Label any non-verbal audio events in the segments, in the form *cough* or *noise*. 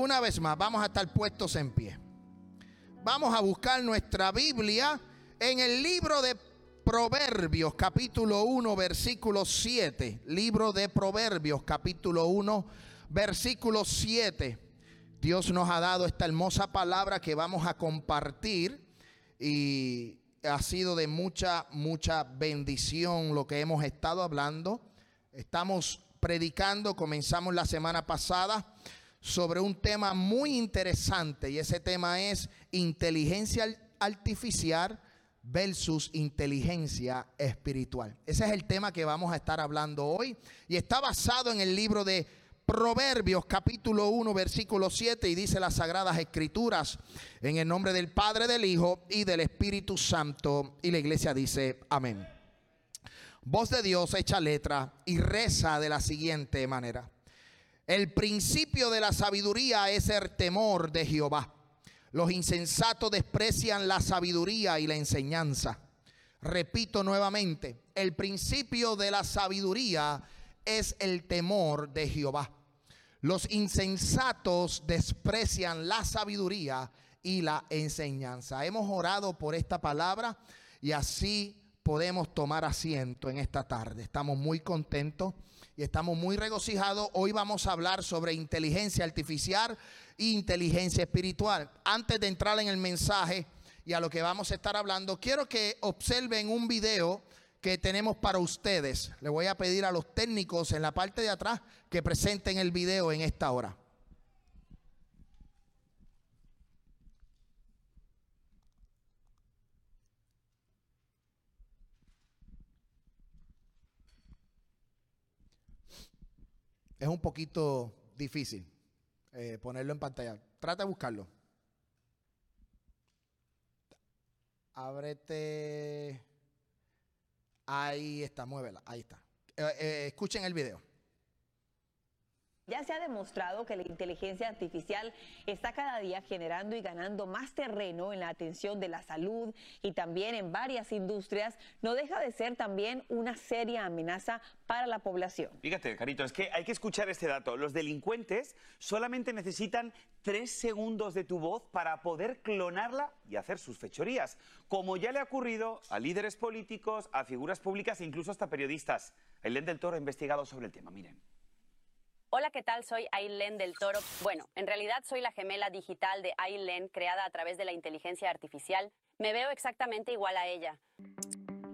Una vez más, vamos a estar puestos en pie. Vamos a buscar nuestra Biblia en el libro de Proverbios capítulo 1 versículo 7. Libro de Proverbios capítulo 1 versículo 7. Dios nos ha dado esta hermosa palabra que vamos a compartir y ha sido de mucha, mucha bendición lo que hemos estado hablando. Estamos predicando, comenzamos la semana pasada sobre un tema muy interesante y ese tema es inteligencia artificial versus inteligencia espiritual. Ese es el tema que vamos a estar hablando hoy y está basado en el libro de Proverbios capítulo 1 versículo 7 y dice las sagradas escrituras en el nombre del Padre, del Hijo y del Espíritu Santo y la iglesia dice amén. Voz de Dios echa letra y reza de la siguiente manera. El principio de la sabiduría es el temor de Jehová. Los insensatos desprecian la sabiduría y la enseñanza. Repito nuevamente, el principio de la sabiduría es el temor de Jehová. Los insensatos desprecian la sabiduría y la enseñanza. Hemos orado por esta palabra y así podemos tomar asiento en esta tarde. Estamos muy contentos y estamos muy regocijados. Hoy vamos a hablar sobre inteligencia artificial e inteligencia espiritual. Antes de entrar en el mensaje y a lo que vamos a estar hablando, quiero que observen un video que tenemos para ustedes. Le voy a pedir a los técnicos en la parte de atrás que presenten el video en esta hora. es un poquito difícil eh, ponerlo en pantalla. Trata de buscarlo. Ábrete. Ahí está, muévela. Ahí está. Eh, eh, escuchen el video. Ya se ha demostrado que la inteligencia artificial está cada día generando y ganando más terreno en la atención de la salud y también en varias industrias, no deja de ser también una seria amenaza para la población. Fíjate, Carito, es que hay que escuchar este dato. Los delincuentes solamente necesitan tres segundos de tu voz para poder clonarla y hacer sus fechorías, como ya le ha ocurrido a líderes políticos, a figuras públicas e incluso hasta periodistas. El Len del Toro ha investigado sobre el tema, miren. Hola, ¿qué tal? Soy Aileen del Toro. Bueno, en realidad soy la gemela digital de Aileen creada a través de la inteligencia artificial. Me veo exactamente igual a ella.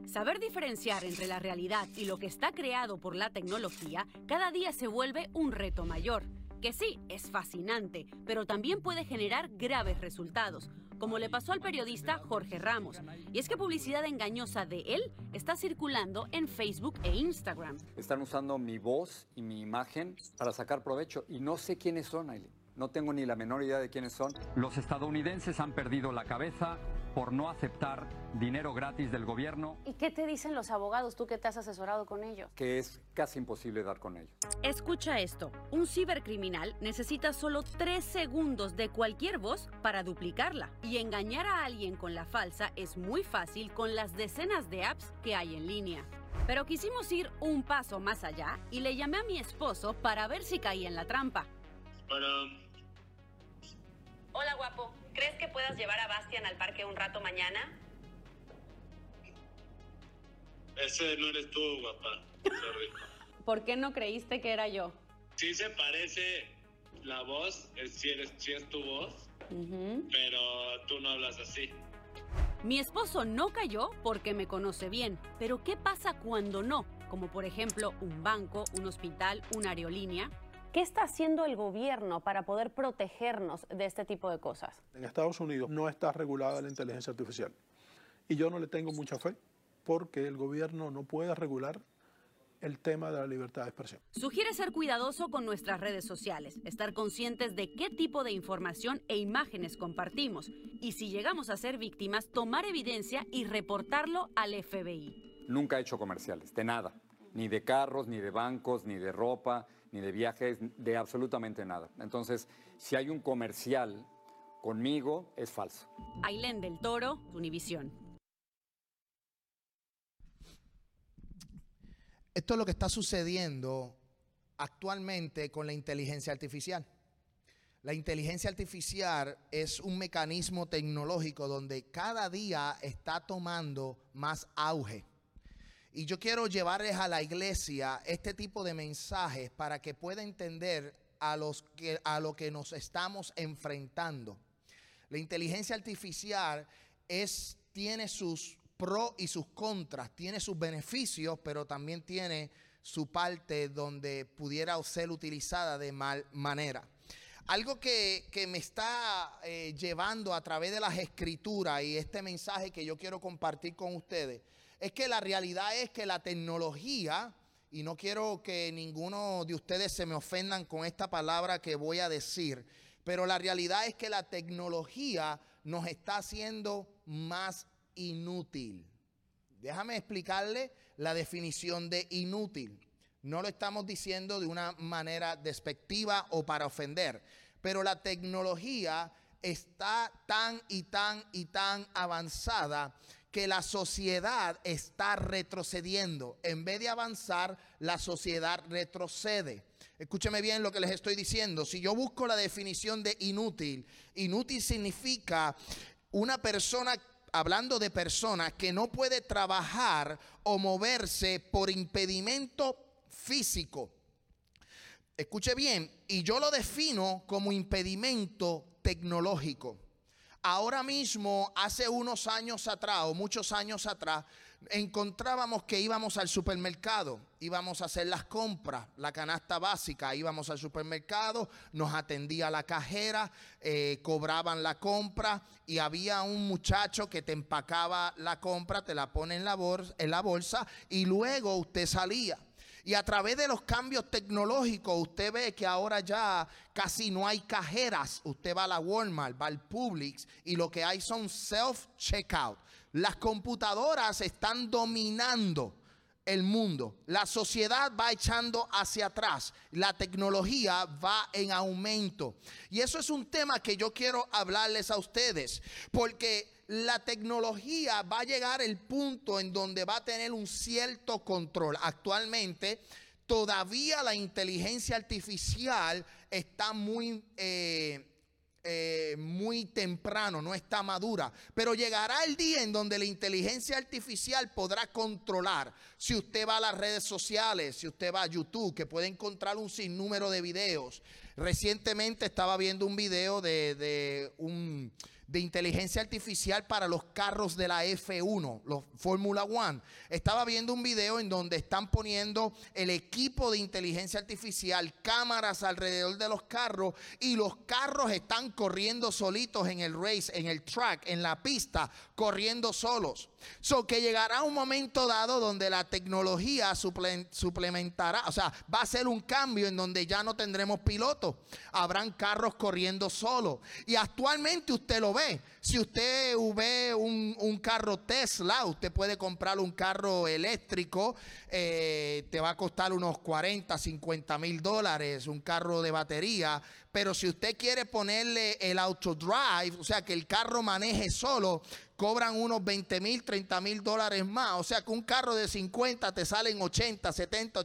Saber diferenciar entre la realidad y lo que está creado por la tecnología cada día se vuelve un reto mayor, que sí, es fascinante, pero también puede generar graves resultados, como le pasó al periodista Jorge Ramos. Y es que publicidad engañosa de él está circulando en Facebook e Instagram. Están usando mi voz y mi imagen para sacar provecho y no sé quiénes son, Aileen. No tengo ni la menor idea de quiénes son. Los estadounidenses han perdido la cabeza, por no aceptar dinero gratis del gobierno. ¿Y qué te dicen los abogados, tú que te has asesorado con ellos? Que es casi imposible dar con ellos. Escucha esto, un cibercriminal necesita solo tres segundos de cualquier voz para duplicarla. Y engañar a alguien con la falsa es muy fácil con las decenas de apps que hay en línea. Pero quisimos ir un paso más allá y le llamé a mi esposo para ver si caía en la trampa. Hola. Um, Hola, guapo. ¿Crees que puedas llevar a Bastian al parque un rato mañana? Ese no eres tú, guapa. ¿Por qué no creíste que era yo? Sí se parece la voz, si, es tu voz, pero tú no hablas así. Mi esposo no cayó porque me conoce bien, pero ¿qué pasa cuando no? Como por ejemplo un banco, un hospital, una aerolínea. ¿Qué está haciendo el gobierno para poder protegernos de este tipo de cosas? En Estados Unidos no está regulada la inteligencia artificial. Y yo no le tengo mucha fe porque el gobierno no puede regular el tema de la libertad de expresión. Sugiere ser cuidadoso con nuestras redes sociales, estar conscientes de qué tipo de información e imágenes compartimos y si llegamos a ser víctimas, tomar evidencia y reportarlo al FBI. Nunca he hecho comerciales, de nada, ni de carros, ni de bancos, ni de ropa, ni de viajes, de absolutamente nada. Entonces, si hay un comercial conmigo, es falso. Ailén del Toro, Univisión. Esto es lo que está sucediendo actualmente con la inteligencia artificial. La inteligencia artificial es un mecanismo tecnológico donde cada día está tomando más auge. Y yo quiero llevarles a la iglesia este tipo de mensajes para que pueda entender a, los que, a lo que nos estamos enfrentando. La inteligencia artificial es, tiene sus pros y sus contras, tiene sus beneficios, pero también tiene su parte donde pudiera ser utilizada de mal manera. Algo que, me está eh, llevando a través de las escrituras y este mensaje que yo quiero compartir con ustedes es que la realidad es que la tecnología, y no quiero que ninguno de ustedes se me ofendan con esta palabra que voy a decir, pero la realidad es que la tecnología nos está haciendo más inútil. Déjame explicarle la definición de inútil. No lo estamos diciendo de una manera despectiva o para ofender, pero la tecnología está tan y tan y tan avanzada que la sociedad está retrocediendo. En vez de avanzar, la sociedad retrocede. Escúcheme bien lo que les estoy diciendo. Si yo busco la definición de inútil, inútil significa una persona hablando de personas que no puede trabajar o moverse por impedimento físico. Escuche bien, y yo lo defino como impedimento tecnológico. Ahora mismo, hace unos años atrás o muchos años atrás, encontrábamos que íbamos al supermercado, íbamos a hacer las compras, la canasta básica, íbamos al supermercado, nos atendía la cajera, eh, cobraban la compra y había un muchacho que te empacaba la compra, te la pone en la bolsa y luego usted salía. Y a través de los cambios tecnológicos, usted ve que ahora ya casi no hay cajeras. Usted va a la Walmart, va al Publix y lo que hay son self-checkout. Las computadoras están dominando el mundo. La sociedad va echando hacia atrás. La tecnología va en aumento. Y eso es un tema que yo quiero hablarles a ustedes. Porque la tecnología va a llegar el punto en donde va a tener un cierto control. Actualmente, todavía la inteligencia artificial está muy... Eh, eh, muy temprano, no está madura. Pero llegará el día en donde la inteligencia artificial podrá controlar. Si usted va a las redes sociales, si usted va a YouTube, que puede encontrar un sinnúmero de videos. Recientemente estaba viendo un video de, de un de inteligencia artificial para los carros de la F1, los Fórmula One. Estaba viendo un video en donde están poniendo el equipo de inteligencia artificial, cámaras alrededor de los carros y los carros están corriendo solitos en el race, en el track, en la pista, corriendo solos. So que llegará un momento dado donde la tecnología suplementará, o sea, va a ser un cambio en donde ya no tendremos pilotos, habrán carros corriendo solos. Y actualmente usted lo ve. Si usted ve un, carro Tesla, usted puede comprar un carro eléctrico, eh, te va a costar unos 40, 50 mil dólares, un carro de batería pero si usted quiere ponerle el auto drive, o sea, que el carro maneje solo, cobran unos 20 mil, 30 mil dólares más. O sea, que un carro de 50 te sale en 80, 70,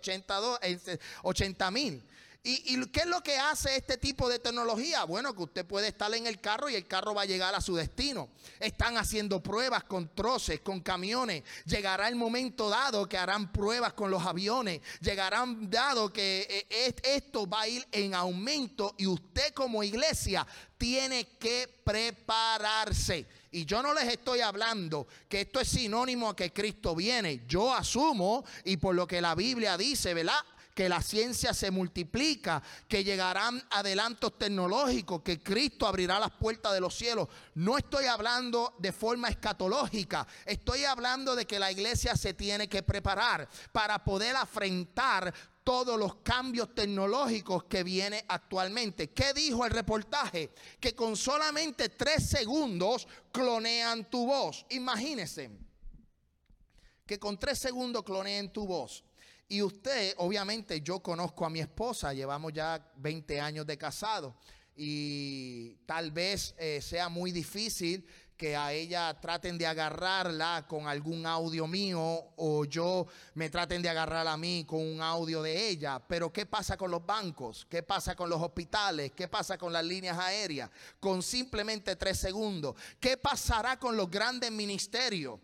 80 mil. ¿Y, qué es lo que hace este tipo de tecnología? Bueno, que usted puede estar en el carro y el carro va a llegar a su destino. Están haciendo pruebas con troces, con camiones. Llegará el momento dado que harán pruebas con los aviones. Llegarán dado que eh, esto va a ir en aumento y usted como iglesia tiene que prepararse. Y yo no les estoy hablando que esto es sinónimo a que Cristo viene. Yo asumo y por lo que la Biblia dice, ¿verdad? que la ciencia se multiplica, que llegarán adelantos tecnológicos, que Cristo abrirá las puertas de los cielos. No estoy hablando de forma escatológica, estoy hablando de que la iglesia se tiene que preparar para poder afrontar todos los cambios tecnológicos que viene actualmente. ¿Qué dijo el reportaje? Que con solamente tres segundos clonean tu voz. Imagínense que con tres segundos clonean tu voz. Y usted, obviamente, yo conozco a mi esposa, llevamos ya 20 años de casado y tal vez eh, sea muy difícil que a ella traten de agarrarla con algún audio mío o yo me traten de agarrar a mí con un audio de ella. Pero ¿qué pasa con los bancos? ¿Qué pasa con los hospitales? ¿Qué pasa con las líneas aéreas? Con simplemente tres segundos. ¿Qué pasará con los grandes ministerios?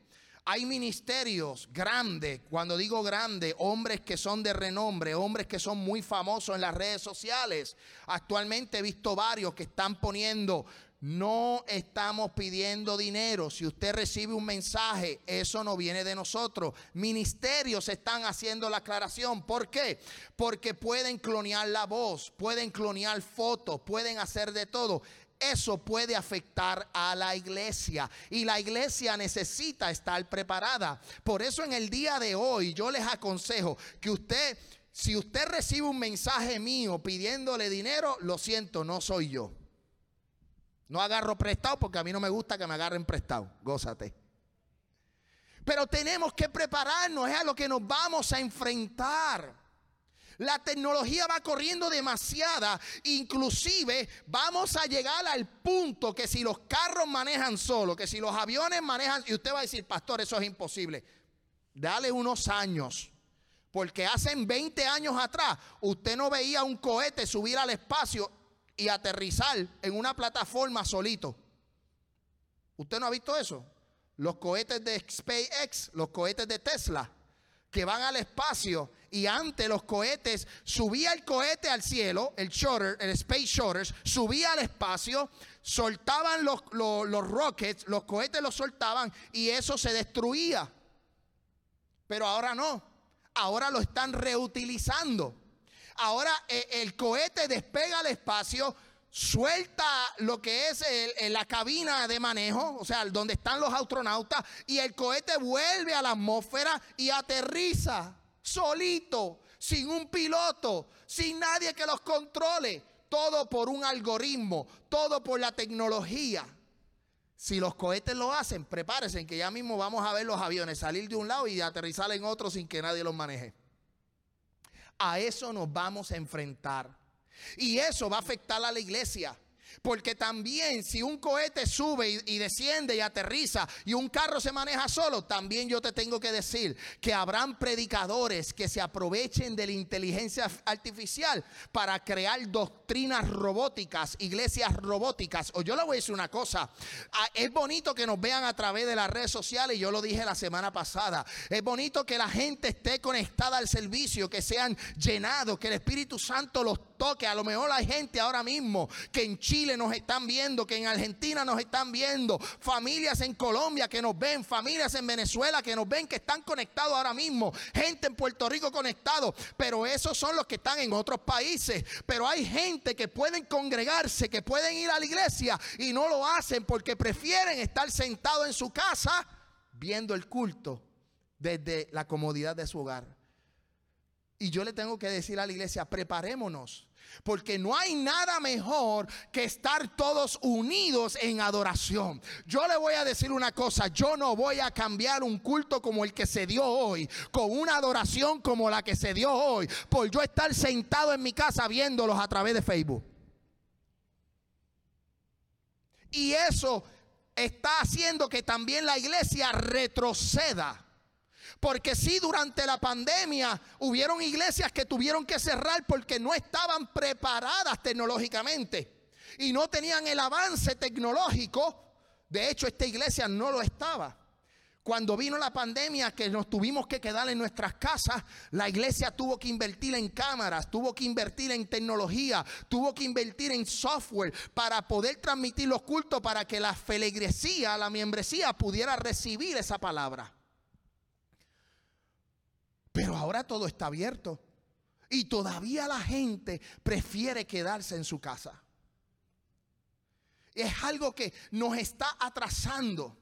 Hay ministerios grandes, cuando digo grandes, hombres que son de renombre, hombres que son muy famosos en las redes sociales. Actualmente he visto varios que están poniendo, no estamos pidiendo dinero. Si usted recibe un mensaje, eso no viene de nosotros. Ministerios están haciendo la aclaración. ¿Por qué? Porque pueden clonear la voz, pueden clonear fotos, pueden hacer de todo. Eso puede afectar a la iglesia y la iglesia necesita estar preparada. Por eso en el día de hoy yo les aconsejo que usted, si usted recibe un mensaje mío pidiéndole dinero, lo siento, no soy yo. No agarro prestado porque a mí no me gusta que me agarren prestado. Gózate. Pero tenemos que prepararnos, es a lo que nos vamos a enfrentar. La tecnología va corriendo demasiada. Inclusive vamos a llegar al punto que si los carros manejan solo, que si los aviones manejan, y usted va a decir, pastor, eso es imposible. Dale unos años. Porque hace 20 años atrás usted no veía un cohete subir al espacio y aterrizar en una plataforma solito. ¿Usted no ha visto eso? Los cohetes de SpaceX, los cohetes de Tesla, que van al espacio y antes los cohetes, subía el cohete al cielo, el el space shuttle, subía al espacio, soltaban los, los, los rockets, los cohetes los soltaban y eso se destruía. Pero ahora no, ahora lo están reutilizando. Ahora eh, el cohete despega al espacio, suelta lo que es la cabina de manejo, o sea, donde están los astronautas, y el cohete vuelve a la atmósfera y aterriza solito, sin un piloto, sin nadie que los controle. Todo por un algoritmo, todo por la tecnología. Si los cohetes lo hacen, prepárense que ya mismo vamos a ver los aviones salir de un lado y aterrizar en otro sin que nadie los maneje. A eso nos vamos a enfrentar. Y eso va a afectar a la iglesia. Porque también si un cohete sube y, desciende y aterriza y un carro se maneja solo, también yo te tengo que decir que habrán predicadores que se aprovechen de la inteligencia artificial para crear doctrinas doctrinas robóticas, iglesias robóticas. O yo le voy a decir una cosa, ah, es bonito que nos vean a través de las redes sociales, yo lo dije la semana pasada, es bonito que la gente esté conectada al servicio, que sean llenados, que el Espíritu Santo los toque. A lo mejor hay gente ahora mismo que en Chile nos están viendo, que en Argentina nos están viendo, familias en Colombia que nos ven, familias en Venezuela que nos ven, que están conectados ahora mismo, gente en Puerto Rico conectado, pero esos son los que están en otros países, pero hay gente que pueden congregarse, que pueden ir a la iglesia y no lo hacen porque prefieren estar sentado en su casa viendo el culto desde la comodidad de su hogar. Y yo le tengo que decir a la iglesia, preparémonos porque no hay nada mejor que estar todos unidos en adoración. Yo le voy a decir una cosa, yo no voy a cambiar un culto como el que se dio hoy, con una adoración como la que se dio hoy, por yo estar sentado en mi casa viéndolos a través de Facebook. Y eso está haciendo que también la iglesia retroceda porque si durante la pandemia hubieron iglesias que tuvieron que cerrar porque no estaban preparadas tecnológicamente y no tenían el avance tecnológico. De hecho, esta iglesia no lo estaba. Cuando vino la pandemia que nos tuvimos que quedar en nuestras casas, la iglesia tuvo que invertir en cámaras, tuvo que invertir en tecnología, tuvo que invertir en software para poder transmitir los cultos, para que la feligresía, la membresía pudiera recibir esa palabra. Pero ahora todo está abierto. Y todavía la gente prefiere quedarse en su casa. Es algo que nos está atrasando.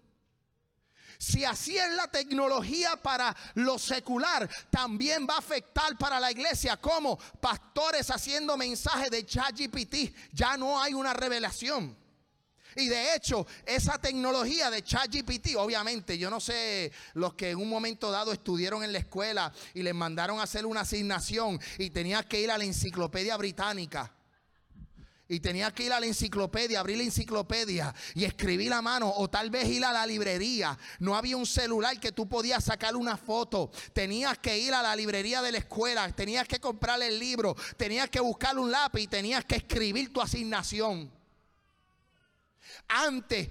Si así es la tecnología para lo secular, también va a afectar para la iglesia. Como pastores haciendo mensajes de ChatGPT, ya no hay una revelación. Y de hecho, esa tecnología de ChatGPT, obviamente, yo no sé, los que en un momento dado estudiaron en la escuela y les mandaron a hacer una asignación y tenías que ir a la enciclopedia británica. Y tenías que ir a la enciclopedia, abrir la enciclopedia y escribir la mano o tal vez ir a la librería. No había un celular que tú podías sacar una foto. Tenías que ir a la librería de la escuela, tenías que comprar el libro, tenías que buscar un lápiz, tenías que escribir tu asignación. Antes,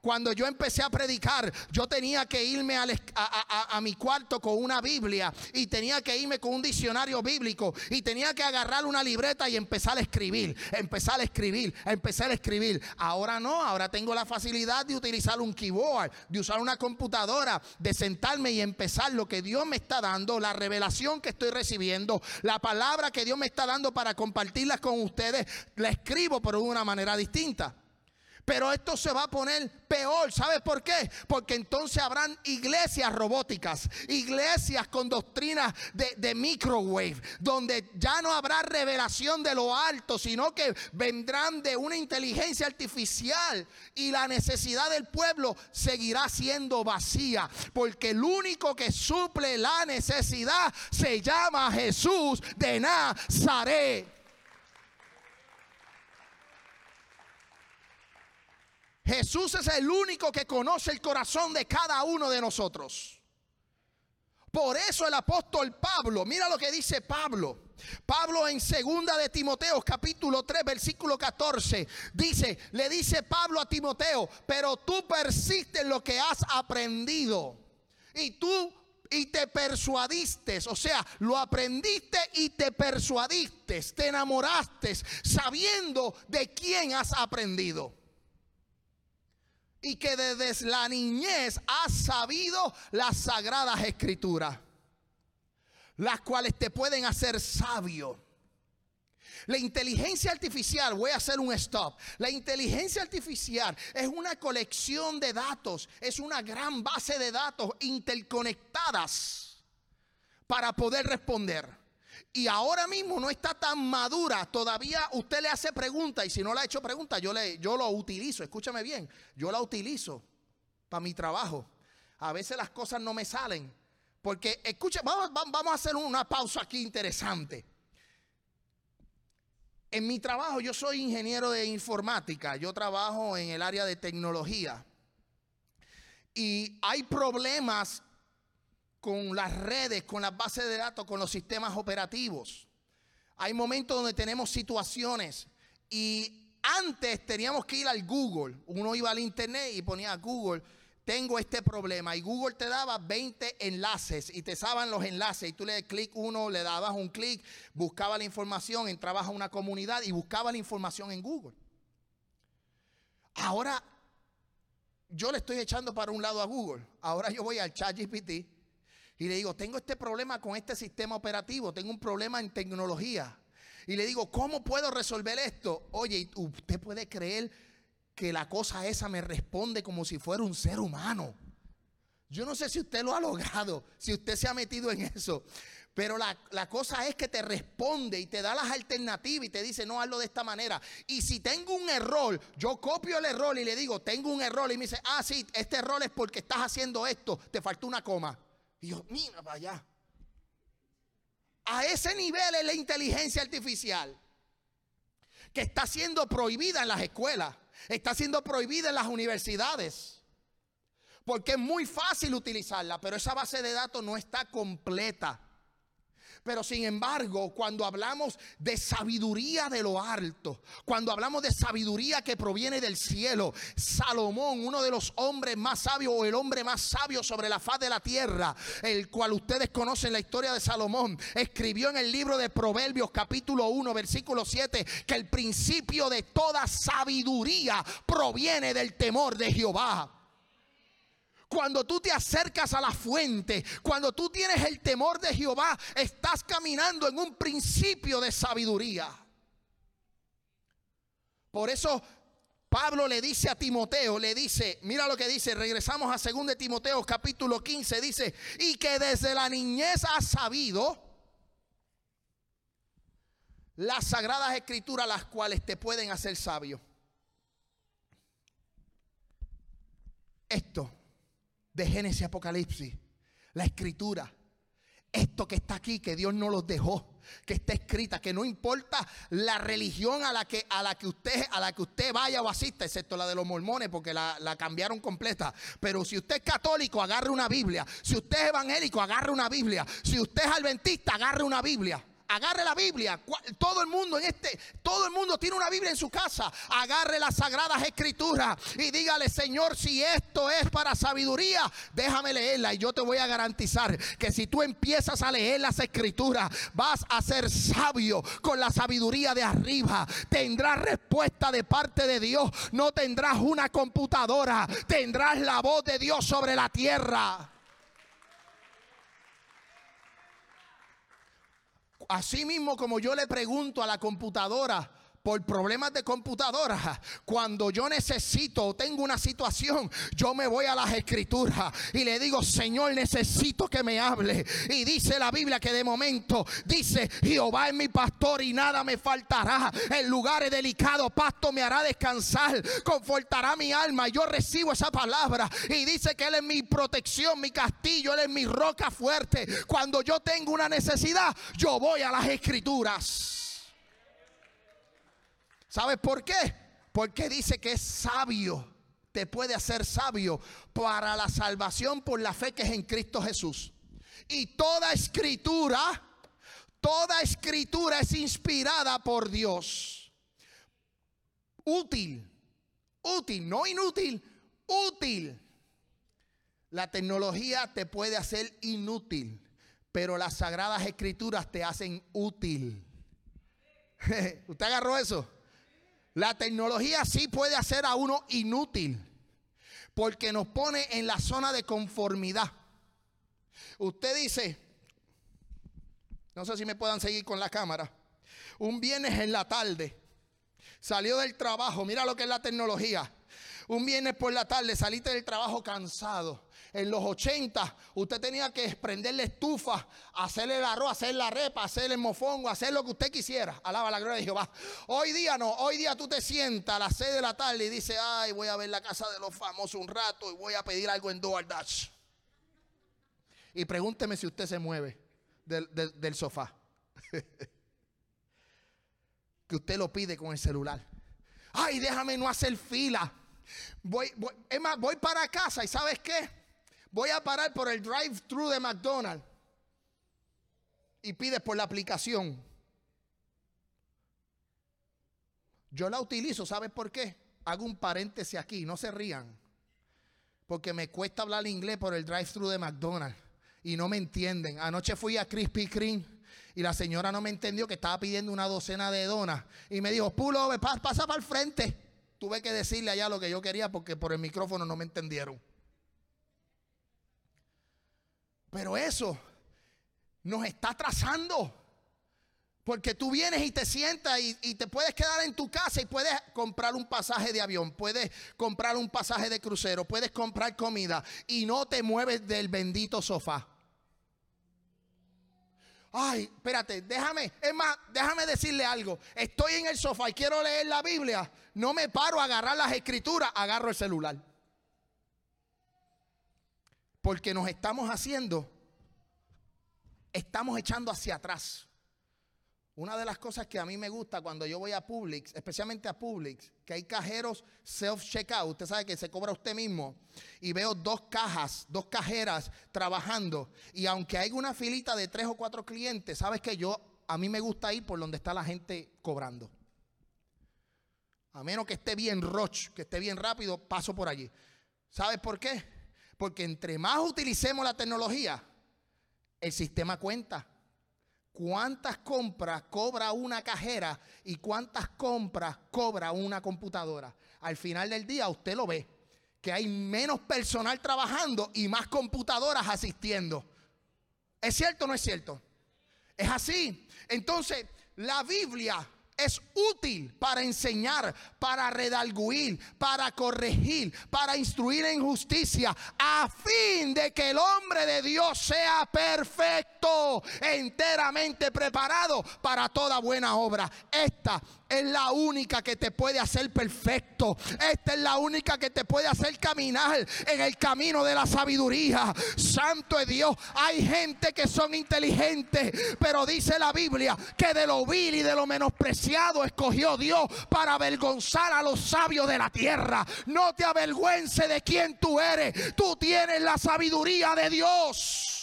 cuando yo empecé a predicar, yo tenía que irme a, mi cuarto con una Biblia y tenía que irme con un diccionario bíblico y tenía que agarrar una libreta y empezar a escribir, empezar a escribir, empezar a escribir. Ahora no, ahora tengo la facilidad de utilizar un keyboard, de usar una computadora, de sentarme y empezar lo que Dios me está dando, la revelación que estoy recibiendo, la palabra que Dios me está dando para compartirlas con ustedes, la escribo pero de una manera distinta. Pero esto se va a poner peor. ¿Sabes por qué? Porque entonces habrán iglesias robóticas, iglesias con doctrinas de, de microwave, donde ya no habrá revelación de lo alto, sino que vendrán de una inteligencia artificial y la necesidad del pueblo seguirá siendo vacía. Porque el único que suple la necesidad se llama Jesús de Nazaret. Jesús es el único que conoce el corazón de cada uno de nosotros. Por eso el apóstol Pablo, mira lo que dice Pablo. Pablo en segunda de Timoteo capítulo 3 versículo 14 dice, le dice Pablo a Timoteo, pero tú persistes en lo que has aprendido y tú y te persuadiste, o sea, lo aprendiste y te persuadiste, te enamoraste sabiendo de quién has aprendido y que desde la niñez ha sabido las sagradas escrituras, las cuales te pueden hacer sabio. La inteligencia artificial, voy a hacer un stop. La inteligencia artificial es una colección de datos, es una gran base de datos interconectadas para poder responder y ahora mismo no está tan madura. Todavía usted le hace preguntas y si no le ha hecho preguntas, yo, yo lo utilizo. Escúchame bien, yo la utilizo para mi trabajo. A veces las cosas no me salen. Porque, escucha, vamos, vamos a hacer una pausa aquí interesante. En mi trabajo, yo soy ingeniero de informática, yo trabajo en el área de tecnología. Y hay problemas con las redes, con las bases de datos, con los sistemas operativos. Hay momentos donde tenemos situaciones y antes teníamos que ir al Google. Uno iba al Internet y ponía a Google, tengo este problema. Y Google te daba 20 enlaces y te saban los enlaces. Y tú le das clic uno, le dabas un clic, buscaba la información, entrabas a una comunidad y buscaba la información en Google. Ahora yo le estoy echando para un lado a Google. Ahora yo voy al chat GPT y le digo, tengo este problema con este sistema operativo, tengo un problema en tecnología. Y le digo, ¿cómo puedo resolver esto? Oye, usted puede creer que la cosa esa me responde como si fuera un ser humano. Yo no sé si usted lo ha logrado, si usted se ha metido en eso, pero la, la, cosa es que te responde y te da las alternativas y te dice, no, hazlo de esta manera. Y si tengo un error, yo copio el error y le digo, tengo un error y me dice, ah, sí, este error es porque estás haciendo esto, te faltó una coma. Dios mira para A ese nivel es la inteligencia artificial que está siendo prohibida en las escuelas, está siendo prohibida en las universidades, porque es muy fácil utilizarla, pero esa base de datos no está completa. Pero sin embargo, cuando hablamos de sabiduría de lo alto, cuando hablamos de sabiduría que proviene del cielo, Salomón, uno de los hombres más sabios o el hombre más sabio sobre la faz de la tierra, el cual ustedes conocen la historia de Salomón, escribió en el libro de Proverbios capítulo 1, versículo 7, que el principio de toda sabiduría proviene del temor de Jehová. Cuando tú te acercas a la fuente, cuando tú tienes el temor de Jehová, estás caminando en un principio de sabiduría. Por eso Pablo le dice a Timoteo, le dice, mira lo que dice, regresamos a 2 Timoteo capítulo 15, dice, y que desde la niñez has sabido las sagradas escrituras las cuales te pueden hacer sabio. Esto de Génesis Apocalipsis, la escritura. Esto que está aquí, que Dios no los dejó, que está escrita, que no importa la religión a la que, a la que, usted, a la que usted vaya o asista, excepto la de los mormones, porque la, la cambiaron completa. Pero si usted es católico, agarre una Biblia. Si usted es evangélico, agarre una Biblia. Si usted es adventista, agarre una Biblia. Agarre la Biblia. Todo el mundo en este, todo el mundo tiene una Biblia en su casa. Agarre las sagradas escrituras y dígale, Señor, si esto es para sabiduría, déjame leerla. Y yo te voy a garantizar que si tú empiezas a leer las escrituras, vas a ser sabio con la sabiduría de arriba. Tendrás respuesta de parte de Dios. No tendrás una computadora. Tendrás la voz de Dios sobre la tierra. Así mismo como yo le pregunto a la computadora, por problemas de computadora, cuando yo necesito o tengo una situación, yo me voy a las escrituras y le digo, Señor, necesito que me hable. Y dice la Biblia que de momento dice, Jehová es mi pastor y nada me faltará. En lugares delicados, pasto me hará descansar, confortará mi alma. yo recibo esa palabra y dice que Él es mi protección, mi castillo, Él es mi roca fuerte. Cuando yo tengo una necesidad, yo voy a las escrituras. ¿Sabes por qué? Porque dice que es sabio, te puede hacer sabio para la salvación por la fe que es en Cristo Jesús. Y toda escritura, toda escritura es inspirada por Dios. Útil, útil, no inútil, útil. La tecnología te puede hacer inútil, pero las sagradas escrituras te hacen útil. *laughs* ¿Usted agarró eso? La tecnología sí puede hacer a uno inútil porque nos pone en la zona de conformidad. Usted dice, no sé si me puedan seguir con la cámara, un viernes en la tarde salió del trabajo, mira lo que es la tecnología, un viernes por la tarde saliste del trabajo cansado en los 80 usted tenía que prenderle la estufa, hacerle el arroz, hacer la repa, hacer el mofongo, hacer lo que usted quisiera. Alaba la gloria de Jehová. Hoy día no, hoy día tú te sientas a las 6 de la tarde y dices, ay, voy a ver la casa de los famosos un rato y voy a pedir algo en Dual Y pregúnteme si usted se mueve del, sofá. *laughs* que usted lo pide con el celular. Ay, déjame no hacer fila. Voy, voy, es más, voy para casa y ¿sabes qué? Voy a parar por el drive-thru de McDonald's. Y pides por la aplicación. Yo la utilizo, ¿sabes por qué? Hago un paréntesis aquí, no se rían. Porque me cuesta hablar inglés por el drive-thru de McDonald's. Y no me entienden. Anoche fui a Crispy Kreme y la señora no me entendió que estaba pidiendo una docena de donas. Y me dijo, pulo, pasa para el frente. Tuve que decirle allá lo que yo quería porque por el micrófono no me entendieron. Pero eso nos está trazando. Porque tú vienes y te sientas y, y, te puedes quedar en tu casa y puedes comprar un pasaje de avión, puedes comprar un pasaje de crucero, puedes comprar comida y no te mueves del bendito sofá. Ay, espérate, déjame, es más, déjame decirle algo. Estoy en el sofá y quiero leer la Biblia. No me paro a agarrar las escrituras, agarro el celular. Porque nos estamos haciendo, estamos echando hacia atrás. Una de las cosas que a mí me gusta cuando yo voy a Publix, especialmente a Publix, que hay cajeros self-checkout, usted sabe que se cobra usted mismo, y veo dos cajas, dos cajeras trabajando, y aunque hay una filita de tres o cuatro clientes, sabes que yo, a mí me gusta ir por donde está la gente cobrando. A menos que esté bien roche que esté bien rápido, paso por allí. ¿Sabes por qué? Porque entre más utilicemos la tecnología, el sistema cuenta. ¿Cuántas compras cobra una cajera y cuántas compras cobra una computadora? Al final del día usted lo ve, que hay menos personal trabajando y más computadoras asistiendo. ¿Es cierto o no es cierto? Es así. Entonces, la Biblia es útil para enseñar, para redalguir, para corregir, para instruir en justicia, a fin de que el hombre de Dios sea perfecto, enteramente preparado para toda buena obra. Esta es la única que te puede hacer perfecto. Esta es la única que te puede hacer caminar en el camino de la sabiduría. Santo es Dios. Hay gente que son inteligentes, pero dice la Biblia que de lo vil y de lo menospreciado escogió Dios para avergonzar a los sabios de la tierra. No te avergüences de quién tú eres. Tú tienes la sabiduría de Dios.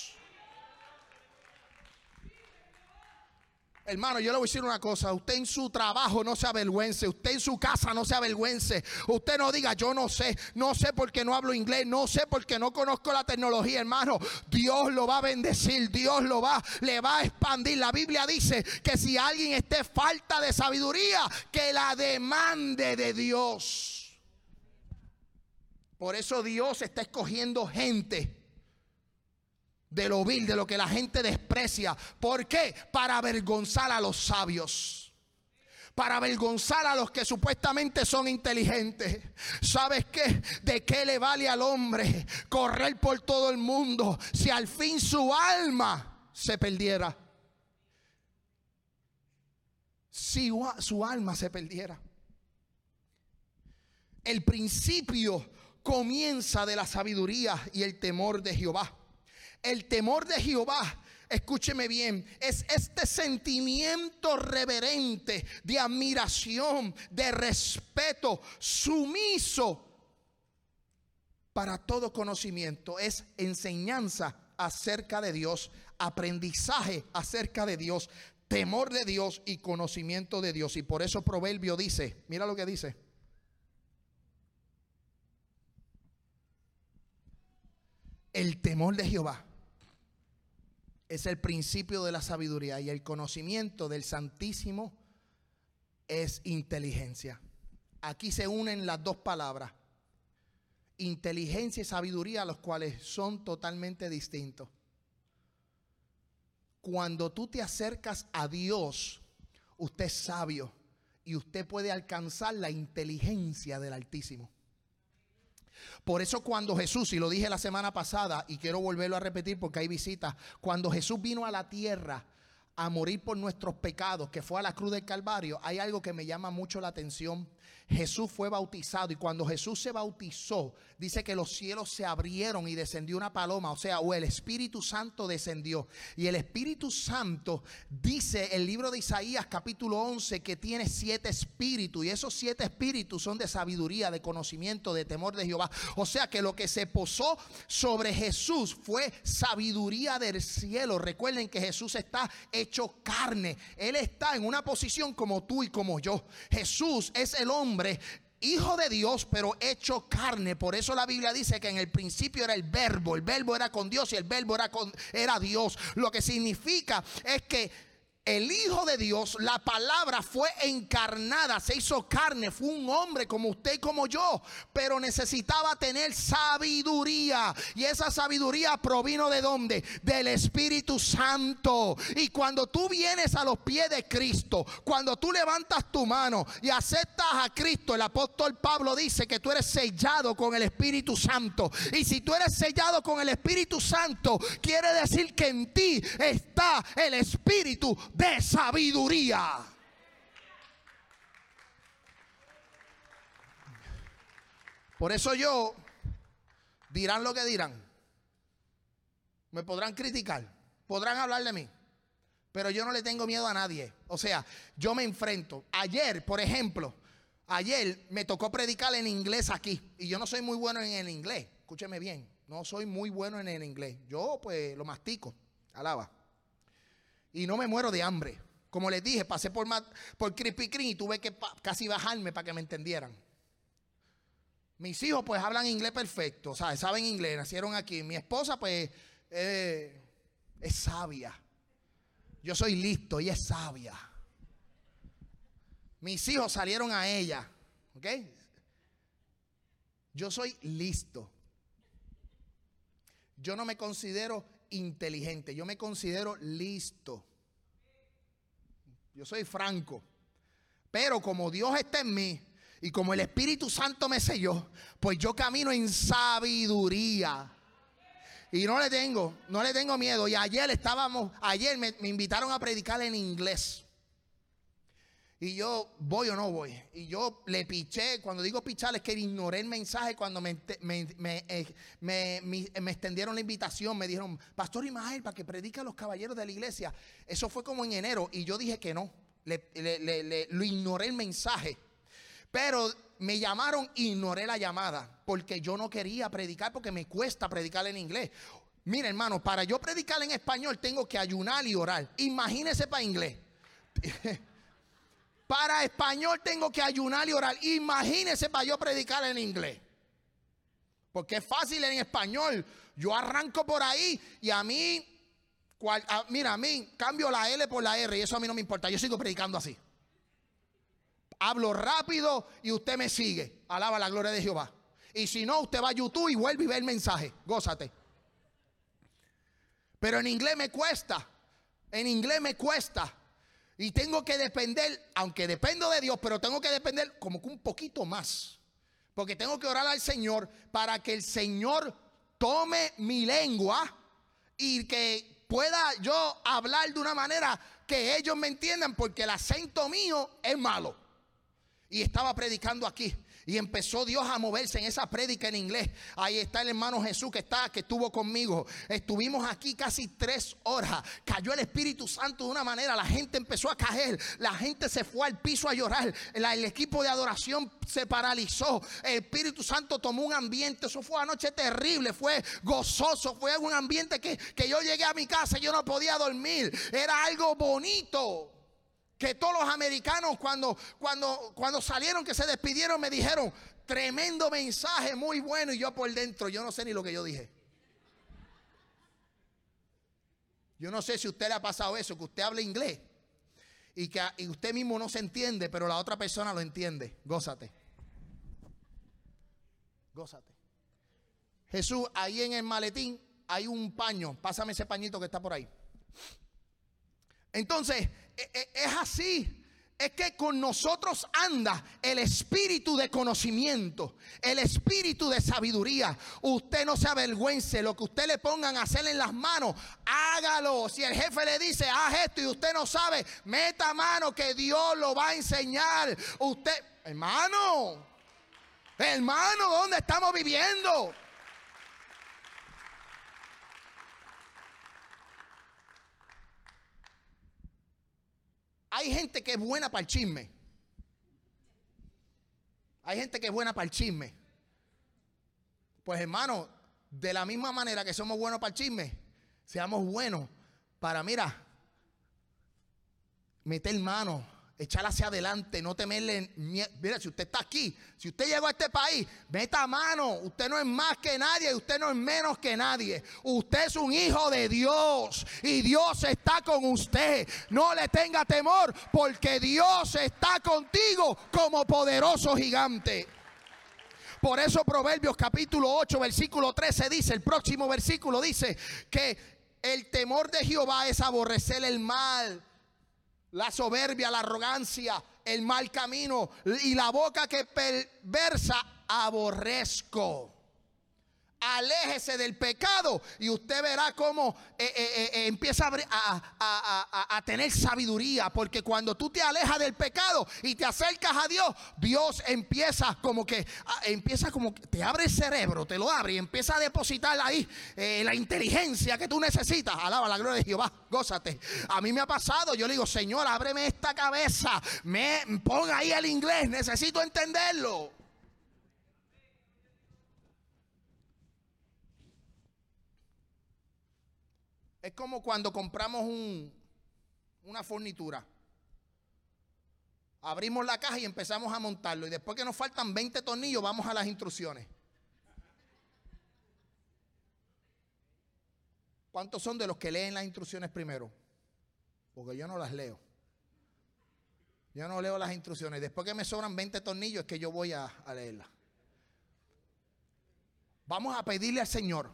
Hermano, yo le voy a decir una cosa, usted en su trabajo no se avergüence, usted en su casa no se avergüence, usted no diga yo no sé, no sé porque no hablo inglés, no sé porque no conozco la tecnología, hermano, Dios lo va a bendecir, Dios lo va, le va a expandir. La Biblia dice que si alguien esté falta de sabiduría, que la demande de Dios. Por eso Dios está escogiendo gente de lo vil, de lo que la gente desprecia. ¿Por qué? Para avergonzar a los sabios. Para avergonzar a los que supuestamente son inteligentes. ¿Sabes qué? ¿De qué le vale al hombre correr por todo el mundo si al fin su alma se perdiera? Si su alma se perdiera. El principio comienza de la sabiduría y el temor de Jehová. El temor de Jehová escúcheme bien, es este sentimiento reverente de admiración, de respeto, sumiso para todo conocimiento. Es enseñanza acerca de Dios, aprendizaje acerca de Dios, temor de Dios y conocimiento de Dios. Y por eso Proverbio dice, mira lo que dice. El temor de Jehová es el principio de la sabiduría y el conocimiento del Santísimo es inteligencia. Aquí se unen las dos palabras, inteligencia y sabiduría, los cuales son totalmente distintos. Cuando tú te acercas a Dios, usted es sabio y usted puede alcanzar la inteligencia del Altísimo. Por eso cuando Jesús, y lo dije la semana pasada y quiero volverlo a repetir porque hay visitas, cuando Jesús vino a la tierra, a morir por nuestros pecados, que fue a la cruz del Calvario, hay algo que me llama mucho la atención. Jesús fue bautizado y cuando Jesús se bautizó, dice que los cielos se abrieron y descendió una paloma, o sea, o el Espíritu Santo descendió. Y el Espíritu Santo dice el libro de Isaías capítulo 11 que tiene siete espíritus y esos siete espíritus son de sabiduría, de conocimiento, de temor de Jehová. O sea que lo que se posó sobre Jesús fue sabiduría del cielo. Recuerden que Jesús está... En hecho carne. Él está en una posición como tú y como yo. Jesús es el hombre hijo de Dios, pero hecho carne. Por eso la Biblia dice que en el principio era el verbo. El verbo era con Dios y el verbo era, con, era Dios. Lo que significa es que el Hijo de Dios, la palabra fue encarnada, se hizo carne, fue un hombre como usted y como yo, pero necesitaba tener sabiduría. Y esa sabiduría provino de dónde? Del Espíritu Santo. Y cuando tú vienes a los pies de Cristo, cuando tú levantas tu mano y aceptas a Cristo, el apóstol Pablo dice que tú eres sellado con el Espíritu Santo. Y si tú eres sellado con el Espíritu Santo, quiere decir que en ti está el Espíritu de sabiduría. Por eso yo, dirán lo que dirán, me podrán criticar, podrán hablar de mí, pero yo no le tengo miedo a nadie. O sea, yo me enfrento. Ayer, por ejemplo, ayer me tocó predicar en inglés aquí y yo no soy muy bueno en el inglés. Escúcheme bien, no soy muy bueno en el inglés. Yo pues lo mastico, alaba. Y no me muero de hambre. Como les dije, pasé por, por Krispy y tuve que casi bajarme para que me entendieran. Mis hijos pues hablan inglés perfecto, o saben inglés, nacieron aquí. Mi esposa pues eh, es sabia. Yo soy listo, y es sabia. Mis hijos salieron a ella, ¿ok? Yo soy listo. Yo no me considero inteligente, yo me considero listo. Yo soy franco. Pero como Dios está en mí y como el Espíritu Santo me selló, pues yo camino en sabiduría. Y no le tengo, no le tengo miedo. Y ayer estábamos, ayer me, me invitaron a predicar en inglés. Y yo voy o no voy. Y yo le piché. Cuando digo pichar es que ignoré el mensaje cuando me, eh, me, extendieron la invitación. Me dijeron, Pastor Imael, para que predica a los caballeros de la iglesia. Eso fue como en enero. Y yo dije que no. Le, lo ignoré el mensaje. Pero me llamaron ignoré la llamada. Porque yo no quería predicar porque me cuesta predicar en inglés. Mira, hermano, para yo predicar en español tengo que ayunar y orar. Imagínese para inglés. *laughs* Para español tengo que ayunar y orar. Imagínese para yo predicar en inglés. Porque es fácil en español. Yo arranco por ahí y a mí, mira, a mí cambio la L por la R y eso a mí no me importa. Yo sigo predicando así. Hablo rápido y usted me sigue. Alaba la gloria de Jehová. Y si no, usted va a YouTube y vuelve y ve el mensaje. Gózate. Pero en inglés me cuesta. En inglés me cuesta. Y tengo que depender, aunque dependo de Dios, pero tengo que depender como que un poquito más. Porque tengo que orar al Señor para que el Señor tome mi lengua y que pueda yo hablar de una manera que ellos me entiendan, porque el acento mío es malo. Y estaba predicando aquí. Y empezó Dios a moverse en esa prédica en inglés. Ahí está el hermano Jesús que está, que estuvo conmigo. Estuvimos aquí casi tres horas. Cayó el Espíritu Santo de una manera. La gente empezó a caer. La gente se fue al piso a llorar. el equipo de adoración se paralizó. El Espíritu Santo tomó un ambiente. Eso fue anoche terrible. Fue gozoso. Fue un ambiente que, que yo llegué a mi casa y yo no podía dormir. Era algo bonito. Que todos los americanos cuando, cuando, cuando salieron, que se despidieron, me dijeron, tremendo mensaje, muy bueno. Y yo por dentro, yo no sé ni lo que yo dije. Yo no sé si a usted le ha pasado eso, que usted hable inglés y que y usted mismo no se entiende, pero la otra persona lo entiende. Gózate. Gózate. Jesús, ahí en el maletín hay un paño. Pásame ese pañito que está por ahí. Entonces, eh, eh, es así. Es que con nosotros anda el espíritu de conocimiento, el espíritu de sabiduría. Usted no se avergüence, lo que usted le pongan a hacer en las manos, hágalo. Si el jefe le dice, haz esto y usted no sabe, meta mano que Dios lo va a enseñar. Usted, hermano, hermano, ¿dónde estamos viviendo? Hay gente que es buena para el chisme. Hay gente que es buena para el chisme. Pues hermano, de la misma manera que somos buenos para el chisme, seamos buenos para, mira, meter mano echar hacia adelante, no temerle Mira, si usted está aquí, si usted llegó a este país, meta mano. Usted no es más que nadie, usted no es menos que nadie. Usted es un hijo de Dios y Dios está con usted. No le tenga temor porque Dios está contigo como poderoso gigante. Por eso Proverbios capítulo 8, versículo 13 dice, el próximo versículo dice que el temor de Jehová es aborrecer el mal la soberbia, la arrogancia, el mal camino y la boca que perversa aborrezco. Aléjese del pecado y usted verá cómo eh, eh, eh, empieza a, a, tener sabiduría. Porque cuando tú te alejas del pecado y te acercas a Dios, Dios empieza como que, empieza como que te abre el cerebro, te lo abre y empieza a depositar ahí la inteligencia que tú necesitas. Alaba la gloria de Jehová, gózate. A mí me ha pasado, yo le digo, Señor, ábreme esta cabeza, me ponga ahí el inglés, necesito entenderlo. Es como cuando compramos una fornitura. Abrimos la caja y empezamos a montarlo. Y después que nos faltan 20 tornillos, vamos a las instrucciones. ¿Cuántos son de los que leen las instrucciones primero? Porque yo no las leo. Yo no leo las instrucciones. Después que me sobran 20 tornillos es que yo voy a, a leerlas. Vamos a pedirle al Señor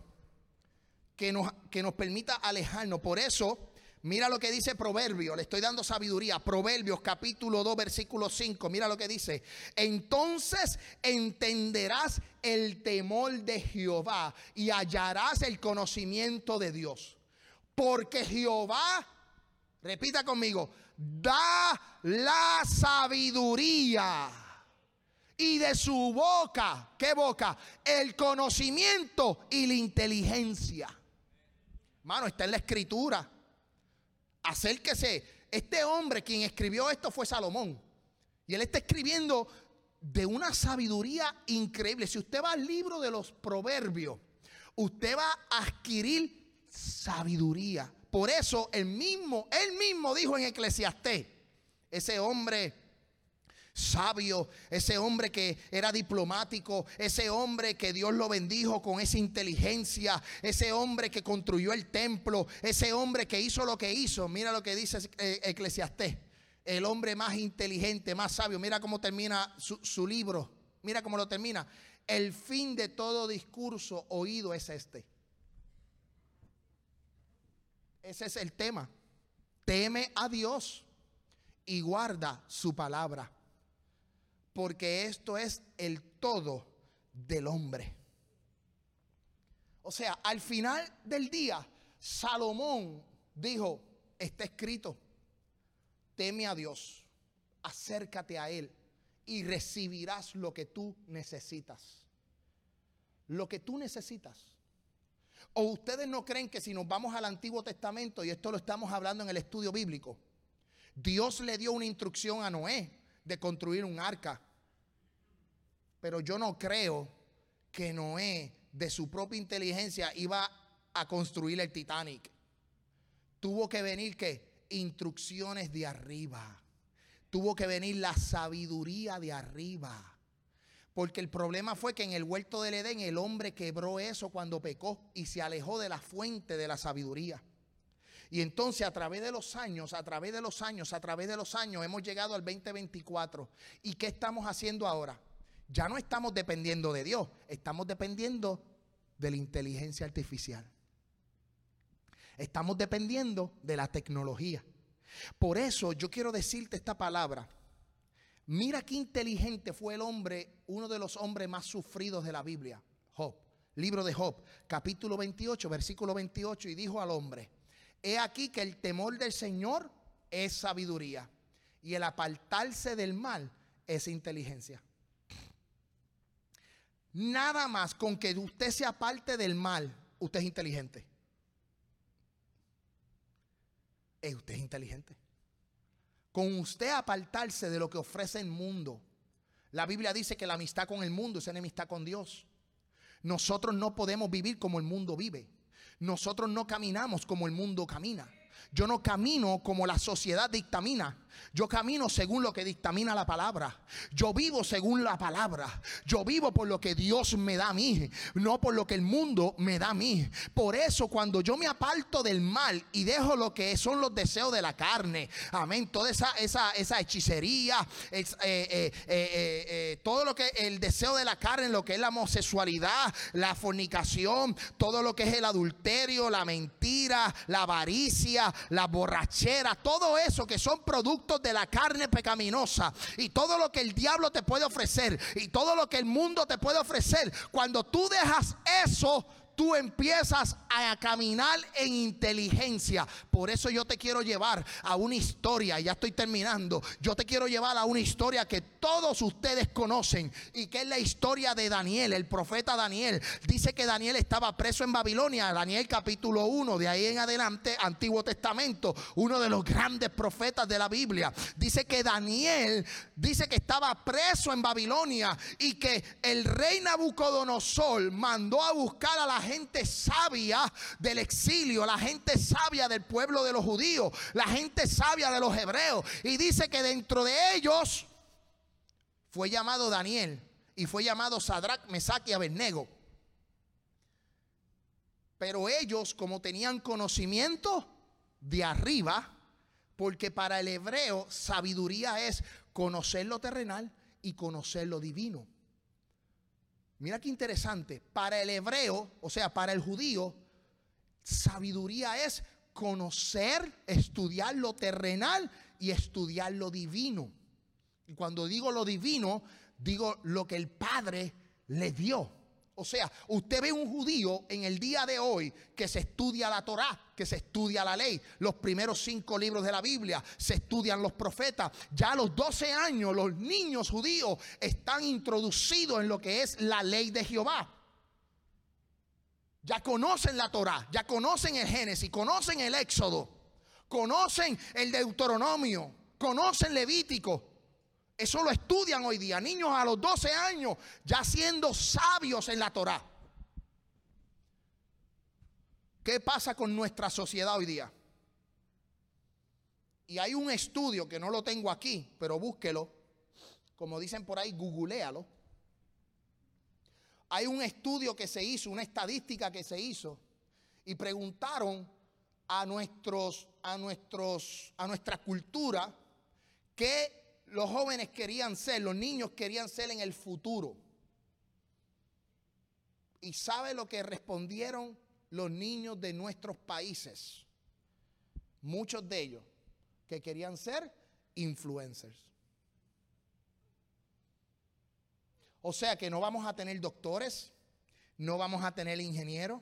que nos, permita alejarnos. Por eso, mira lo que dice Proverbio, le estoy dando sabiduría. Proverbios capítulo 2, versículo 5, mira lo que dice. Entonces entenderás el temor de Jehová y hallarás el conocimiento de Dios. Porque Jehová, repita conmigo, da la sabiduría. Y de su boca, ¿qué boca? El conocimiento y la inteligencia. Mano, está en la escritura. Acérquese. Este hombre quien escribió esto fue Salomón. Y él está escribiendo de una sabiduría increíble. Si usted va al libro de los proverbios, usted va a adquirir sabiduría. Por eso el mismo, él mismo dijo en Eclesiastés, ese hombre sabio, ese hombre que era diplomático, ese hombre que Dios lo bendijo con esa inteligencia, ese hombre que construyó el templo, ese hombre que hizo lo que hizo. Mira lo que dice eh, Eclesiastés, el hombre más inteligente, más sabio. Mira cómo termina su, su libro, mira cómo lo termina. El fin de todo discurso oído es este. Ese es el tema. Teme a Dios y guarda su palabra porque esto es el todo del hombre. O sea, al final del día, Salomón dijo, está escrito, teme a Dios, acércate a Él y recibirás lo que tú necesitas. Lo que tú necesitas. ¿O ustedes no creen que si nos vamos al Antiguo Testamento, y esto lo estamos hablando en el estudio bíblico, Dios le dio una instrucción a Noé de construir un arca. Pero yo no creo que Noé, de su propia inteligencia, iba a construir el Titanic. Tuvo que venir que instrucciones de arriba. Tuvo que venir la sabiduría de arriba. Porque el problema fue que en el huerto del Edén el hombre quebró eso cuando pecó y se alejó de la fuente de la sabiduría. Y entonces a través de los años, a través de los años, a través de los años, hemos llegado al 2024. ¿Y qué estamos haciendo ahora? Ya no estamos dependiendo de Dios, estamos dependiendo de la inteligencia artificial. Estamos dependiendo de la tecnología. Por eso yo quiero decirte esta palabra. Mira qué inteligente fue el hombre, uno de los hombres más sufridos de la Biblia, Job. Libro de Job, capítulo 28, versículo 28, y dijo al hombre, He aquí que el temor del Señor es sabiduría y el apartarse del mal es inteligencia. Nada más con que usted se aparte del mal, usted es inteligente. Eh, usted es inteligente. Con usted apartarse de lo que ofrece el mundo. La Biblia dice que la amistad con el mundo es enemistad con Dios. Nosotros no podemos vivir como el mundo vive. Nosotros no caminamos como el mundo camina. Yo no camino como la sociedad dictamina. Yo camino según lo que dictamina la palabra. Yo vivo según la palabra. Yo vivo por lo que Dios me da a mí, no por lo que el mundo me da a mí. Por eso cuando yo me aparto del mal y dejo lo que son los deseos de la carne, amén, toda esa, esa, hechicería, eh, eh, eh, todo lo que el deseo de la carne, lo que es la homosexualidad, la fornicación, todo lo que es el adulterio, la mentira, la avaricia, la borrachera, todo eso que son productos de la carne pecaminosa y todo lo que el diablo te puede ofrecer y todo lo que el mundo te puede ofrecer, cuando tú dejas eso, tú empiezas a caminar en inteligencia. Por eso yo te quiero llevar a una historia, ya estoy terminando, yo te quiero llevar a una historia que todos ustedes conocen y que es la historia de Daniel, el profeta Daniel. Dice que Daniel estaba preso en Babilonia, Daniel capítulo 1, de ahí en adelante, Antiguo Testamento, uno de los grandes profetas de la Biblia. Dice que Daniel dice que estaba preso en Babilonia y que el rey Nabucodonosor mandó a buscar a la gente sabia del exilio, la gente sabia del pueblo de los judíos, la gente sabia de los hebreos. Y dice que dentro de ellos fue llamado Daniel y fue llamado Sadrach, Mesach y Abednego. Pero ellos, como tenían conocimiento de arriba, porque para el hebreo sabiduría es conocer lo terrenal y conocer lo divino. Mira qué interesante. Para el hebreo, o sea, para el judío, sabiduría es conocer, estudiar lo terrenal y estudiar lo divino. Y cuando digo lo divino, digo lo que el Padre le dio. O sea, usted ve un judío en el día de hoy que se estudia la Torá, que se estudia la ley, los primeros cinco libros de la Biblia, se estudian los profetas. Ya a los 12 años los niños judíos están introducidos en lo que es la ley de Jehová. Ya conocen la Torá, ya conocen el Génesis, conocen el Éxodo, conocen el Deuteronomio, conocen Levítico. Eso lo estudian hoy día. Niños a los 12 años ya siendo sabios en la Torá. ¿Qué pasa con nuestra sociedad hoy día? Y hay un estudio que no lo tengo aquí, pero búsquelo. Como dicen por ahí, googlealo. Hay un estudio que se hizo, una estadística que se hizo, y preguntaron a nuestros, a nuestros, a nuestra cultura qué los jóvenes querían ser, los niños querían ser en el futuro. ¿Y sabe lo que respondieron los niños de nuestros países? Muchos de ellos que querían ser influencers. O sea que no vamos a tener doctores, no vamos a tener ingenieros,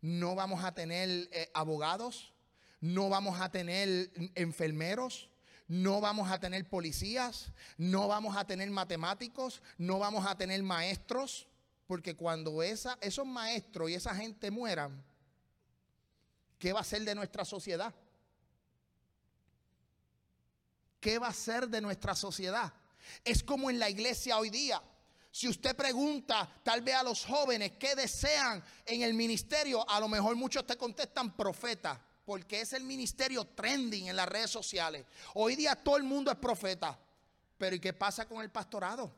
no vamos a tener eh, abogados, no vamos a tener mm, enfermeros, no vamos a tener policías, no vamos a tener matemáticos, no vamos a tener maestros, porque cuando esos maestros y esa gente mueran, ¿qué va a ser de nuestra sociedad? ¿Qué va a ser de nuestra sociedad? Es como en la iglesia hoy día. Si usted pregunta tal vez a los jóvenes qué desean en el ministerio, a lo mejor muchos te contestan profeta porque es el ministerio trending en las redes sociales. Hoy día todo el mundo es profeta. Pero ¿y qué pasa con el pastorado?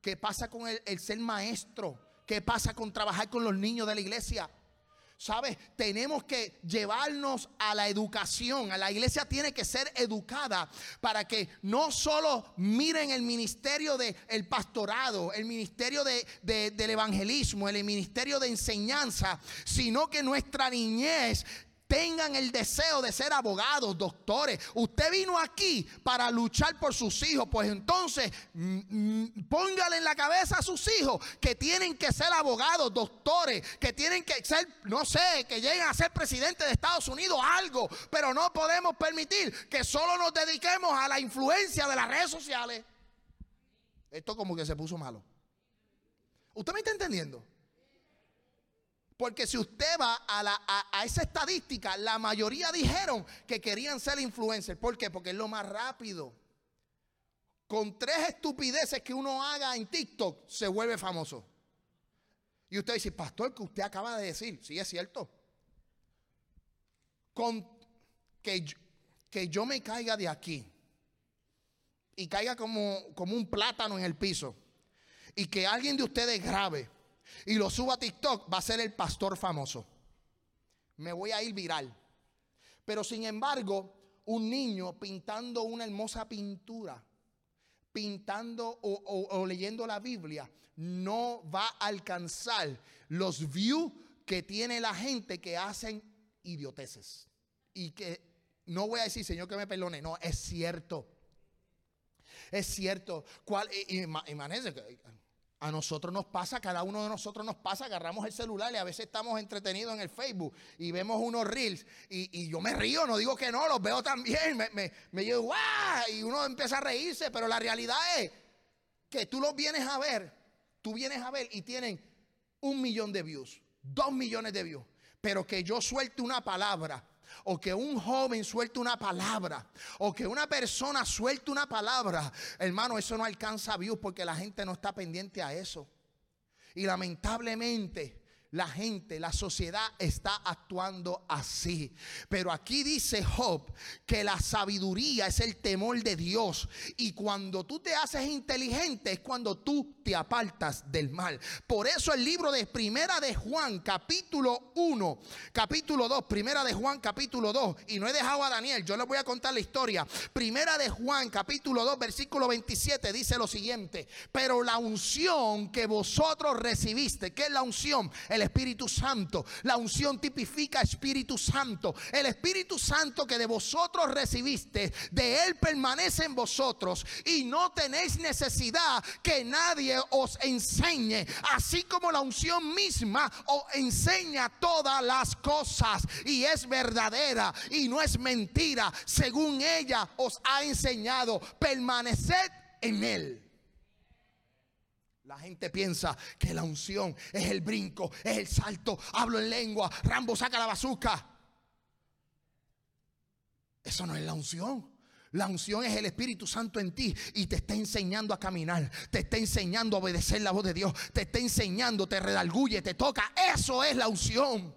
¿Qué pasa con el, ser maestro? ¿Qué pasa con trabajar con los niños de la iglesia? ¿Sabes? Tenemos que llevarnos a la educación. A la iglesia tiene que ser educada para que no solo miren el ministerio del pastorado, el ministerio del evangelismo, el ministerio de enseñanza, sino que nuestra niñez tengan el deseo de ser abogados, doctores. Usted vino aquí para luchar por sus hijos, pues entonces mm, mm, póngale en la cabeza a sus hijos que tienen que ser abogados, doctores, que tienen que ser, no sé, que lleguen a ser presidente de Estados Unidos, algo, pero no podemos permitir que solo nos dediquemos a la influencia de las redes sociales. Esto como que se puso malo. ¿Usted me está entendiendo? Porque si usted va a, esa estadística, la mayoría dijeron que querían ser influencers. ¿Por qué? Porque es lo más rápido. Con tres estupideces que uno haga en TikTok, se vuelve famoso. Y usted dice, pastor, que usted acaba de decir, sí es cierto. Con que, yo me caiga de aquí y caiga como, como un plátano en el piso y que alguien de ustedes grabe y lo subo a TikTok, va a ser el pastor famoso. Me voy a ir viral. Pero sin embargo, un niño pintando una hermosa pintura, pintando o, leyendo la Biblia, no va a alcanzar los views que tiene la gente que hacen idioteces. Y que no voy a decir, Señor, que me perdone, no, es cierto. Es cierto. ¿Cuál, y, a nosotros nos pasa, cada uno de nosotros nos pasa, agarramos el celular y a veces estamos entretenidos en el Facebook y vemos unos reels y, yo me río, no digo que no, los veo también, *laughs* me, me, me ¡guau! Y uno empieza a reírse, pero la realidad es que tú los vienes a ver, tú vienes a ver y tienen un millón de views, dos millones de views, pero que yo suelte una palabra o que un joven suelte una palabra, o que una persona suelte una palabra, hermano, eso no alcanza a Dios. porque la gente no está pendiente a eso. Y lamentablemente, la gente, la sociedad está actuando así. Pero aquí dice Job que la sabiduría es el temor de Dios. Y cuando tú te haces inteligente es cuando tú te apartas del mal. Por eso el libro de Primera de Juan, capítulo 1, capítulo 2, Primera de Juan, capítulo 2. Y no he dejado a Daniel, yo les voy a contar la historia. Primera de Juan, capítulo 2, versículo 27 dice lo siguiente. Pero la unción que vosotros recibiste, ¿qué es la unción? El Espíritu Santo. La unción tipifica Espíritu Santo. El Espíritu Santo que de vosotros recibiste, de Él permanece en vosotros y no tenéis necesidad que nadie os enseñe, así como la unción misma os enseña todas las cosas y es verdadera y no es mentira, según ella os ha enseñado. Permaneced en Él. La gente piensa que la unción es el brinco, es el salto, hablo en lengua, Rambo saca la bazuca. Eso no es la unción. La unción es el Espíritu Santo en ti y te está enseñando a caminar, te está enseñando a obedecer la voz de Dios, te está enseñando, te redarguye, te toca. Eso es la unción.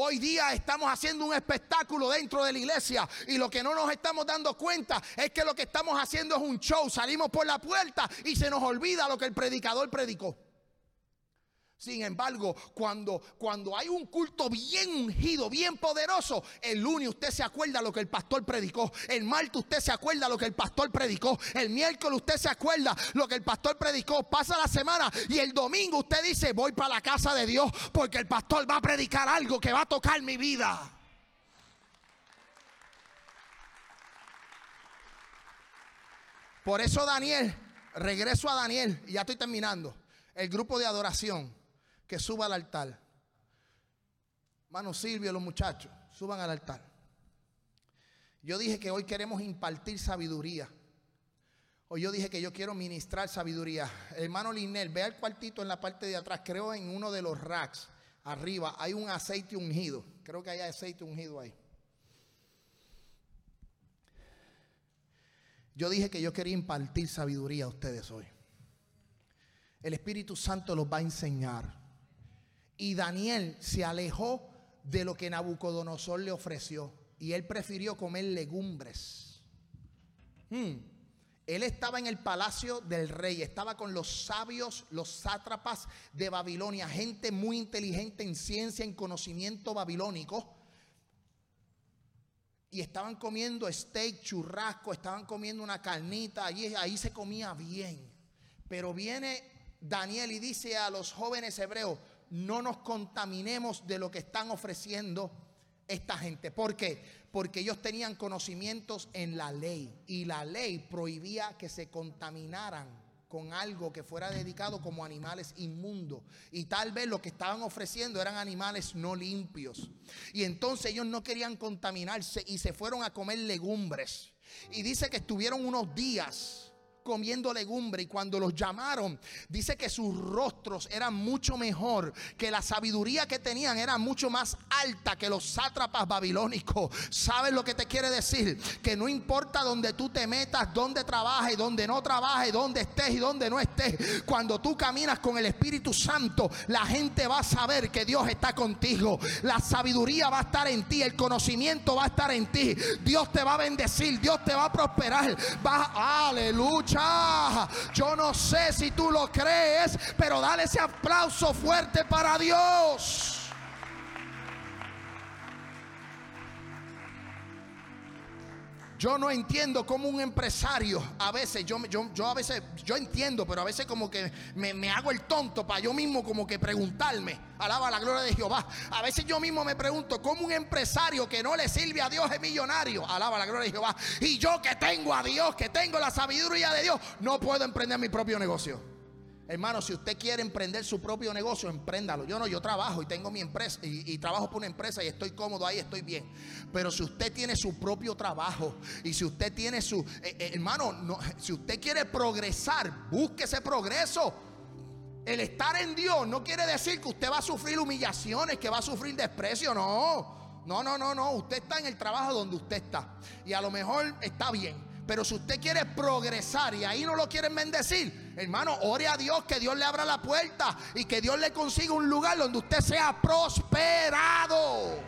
Hoy día estamos haciendo un espectáculo dentro de la iglesia y lo que no nos estamos dando cuenta es que lo que estamos haciendo es un show. Salimos por la puerta y se nos olvida lo que el predicador predicó. Sin embargo, cuando, hay un culto bien ungido, bien poderoso, el lunes usted se acuerda lo que el pastor predicó, el martes usted se acuerda lo que el pastor predicó, el miércoles usted se acuerda lo que el pastor predicó, pasa la semana y el domingo usted dice, voy para la casa de Dios porque el pastor va a predicar algo que va a tocar mi vida. Por eso Daniel, regreso a Daniel, y ya estoy terminando, el grupo de adoración que suba al altar. hermano Silvio, los muchachos, suban al altar. Yo dije que hoy queremos impartir sabiduría. Hoy yo dije que yo quiero ministrar sabiduría. Hermano Linel, ve al cuartito en la parte de atrás. Creo en uno de los racks arriba hay un aceite ungido. Creo que hay aceite ungido ahí. Yo dije que yo quería impartir sabiduría a ustedes hoy. El Espíritu Santo los va a enseñar. Y Daniel se alejó de lo que Nabucodonosor le ofreció. Y él prefirió comer legumbres. Hmm. Él estaba en el palacio del rey, estaba con los sabios, los sátrapas de Babilonia, gente muy inteligente en ciencia, en conocimiento babilónico. Y estaban comiendo steak, churrasco, estaban comiendo una carnita, ahí se comía bien. Pero viene Daniel y dice a los jóvenes hebreos, no nos contaminemos de lo que están ofreciendo esta gente. ¿Por qué? Porque ellos tenían conocimientos en la ley y la ley prohibía que se contaminaran con algo que fuera dedicado como animales inmundos. Y tal vez lo que estaban ofreciendo eran animales no limpios. Y entonces ellos no querían contaminarse y se fueron a comer legumbres. Y dice que estuvieron unos días comiendo legumbre y cuando los llamaron, dice que sus rostros eran mucho mejor, que la sabiduría que tenían era mucho más alta que los sátrapas babilónicos. ¿Sabes lo que te quiere decir? Que no importa donde tú te metas, donde trabajes, donde no trabajes, donde estés y donde no estés, cuando tú caminas con el Espíritu Santo, la gente va a saber que Dios está contigo. La sabiduría va a estar en ti, el conocimiento va a estar en ti. Dios te va a bendecir, Dios te va a prosperar. aleluya. Ah, yo no sé si tú lo crees, pero dale ese aplauso fuerte para Dios. Yo no entiendo cómo un empresario, a veces, yo, yo, yo a veces, yo entiendo, pero a veces como que me, me hago el tonto para yo mismo como que preguntarme, alaba la gloria de Jehová. A veces yo mismo me pregunto cómo un empresario que no le sirve a Dios es millonario, alaba la gloria de Jehová. Y yo que tengo a Dios, que tengo la sabiduría de Dios, no puedo emprender mi propio negocio. Hermano, si usted quiere emprender su propio negocio, empréndalo. Yo no, yo trabajo y tengo mi empresa y, trabajo por una empresa y estoy cómodo ahí, estoy bien. Pero si usted tiene su propio trabajo y si usted tiene su, eh, eh, hermano, si usted quiere progresar, busque ese progreso. El estar en Dios no quiere decir que usted va a sufrir humillaciones, que va a sufrir desprecio, no. No, no, no, no. Usted está en el trabajo donde usted está. Y a lo mejor está bien. Pero si usted quiere progresar y ahí no lo quieren bendecir, hermano, ore a Dios que Dios le abra la puerta y que Dios le consiga un lugar donde usted sea prosperado.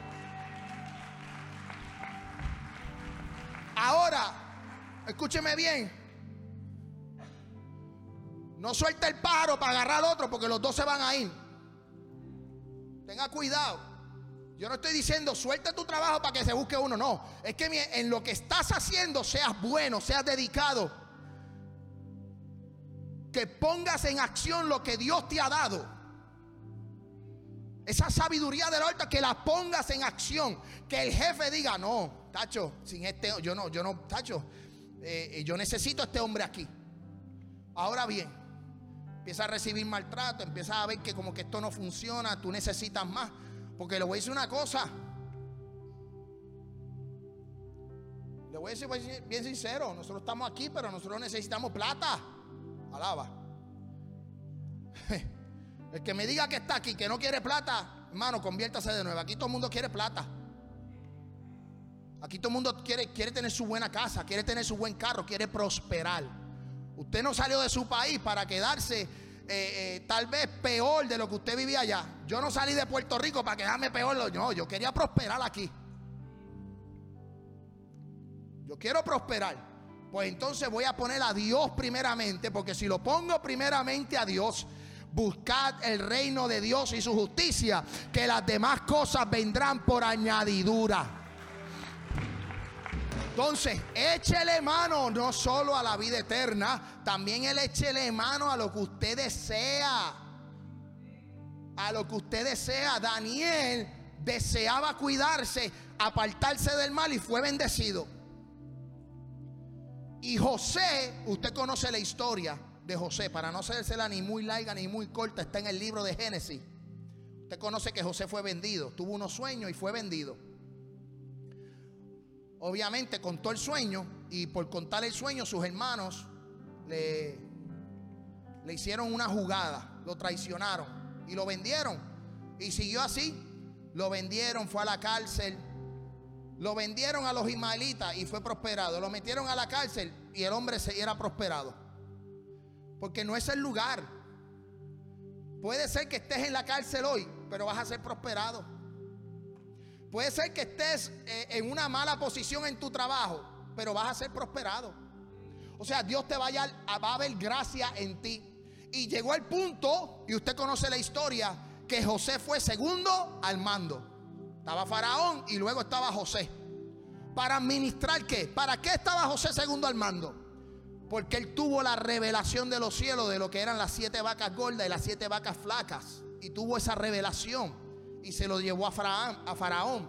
Ahora, escúcheme bien. No suelte el pájaro para agarrar al otro porque los dos se van a ir. Tenga cuidado. Yo no estoy diciendo suelta tu trabajo para que se busque uno, no. Es que en lo que estás haciendo seas bueno, seas dedicado. Que pongas en acción lo que Dios te ha dado. Esa sabiduría la alta que la pongas en acción. Que el jefe diga, no, Tacho, sin este, yo no, yo no, Tacho, eh, eh, yo necesito a este hombre aquí. Ahora bien, empieza a recibir maltrato, empieza a ver que como que esto no funciona, tú necesitas más porque le voy a decir una cosa. Le voy a decir bien sincero, nosotros estamos aquí, pero nosotros necesitamos plata. Alaba. *laughs* El que me diga que está aquí, que no quiere plata, hermano, conviértase de nuevo. Aquí todo el mundo quiere plata. Aquí todo el mundo quiere, quiere tener su buena casa, quiere tener su buen carro, quiere prosperar. Usted no salió de su país para quedarse eh, eh, tal vez peor de lo que usted vivía allá. Yo no salí de Puerto Rico para quedarme peor. No, yo quería prosperar aquí. Yo quiero prosperar. Pues entonces voy a poner a Dios primeramente, porque si lo pongo primeramente a Dios, buscad el reino de Dios y su justicia, que las demás cosas vendrán por añadidura. Entonces, échele mano no solo a la vida eterna, también él échele mano a lo que usted desea. A lo que usted desea. Daniel deseaba cuidarse, apartarse del mal y fue bendecido. Y José, usted conoce la historia de José, para no la ni muy larga ni muy corta, está en el libro de Génesis. Usted conoce que José fue vendido, tuvo unos sueños y fue vendido obviamente contó el sueño y por contar el sueño sus hermanos le, hicieron una jugada, lo traicionaron y lo vendieron. Y siguió así, lo vendieron, fue a la cárcel, lo vendieron a los ismaelitas y fue prosperado, lo metieron a la cárcel y el hombre se era prosperado. Porque no es el lugar. Puede ser que estés en la cárcel hoy, pero vas a ser prosperado. Puede ser que estés eh, en una mala posición en tu trabajo, pero vas a ser prosperado. O sea, Dios te va a, ah, va a ver gracia en ti. Y llegó el punto, y usted conoce la historia, que José fue segundo al mando. Estaba Faraón y luego estaba José. ¿Para administrar qué? ¿Para qué estaba José segundo al mando? Porque él tuvo la revelación de los cielos de lo que eran las siete vacas gordas y las siete vacas flacas. Y tuvo esa revelación y se lo llevó a Faraón,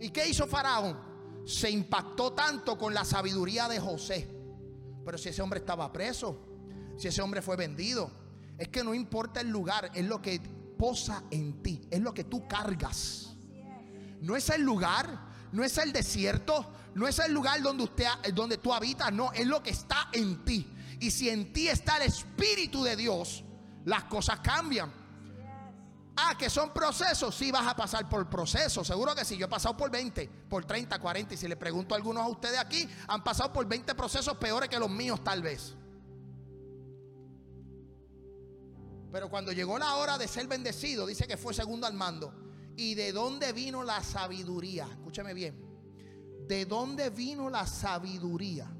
¿Y qué hizo Faraón? Se impactó tanto con la sabiduría de José. Pero si ese hombre estaba preso, si ese hombre fue vendido, es que no importa el lugar, es lo que posa en ti, es lo que tú cargas. No es el lugar, no es el desierto, no es el lugar donde usted donde tú habitas, no, es lo que está en ti. Y si en ti está el espíritu de Dios, las cosas cambian. Ah, que son procesos. Sí, vas a pasar por procesos. Seguro que sí. Yo he pasado por 20, por 30, 40. Y si le pregunto a algunos a ustedes aquí, han pasado por 20 procesos peores que los míos, tal vez. Pero cuando llegó la hora de ser bendecido, dice que fue segundo al mando. ¿Y de dónde vino la sabiduría? escúcheme bien. ¿De dónde vino la sabiduría?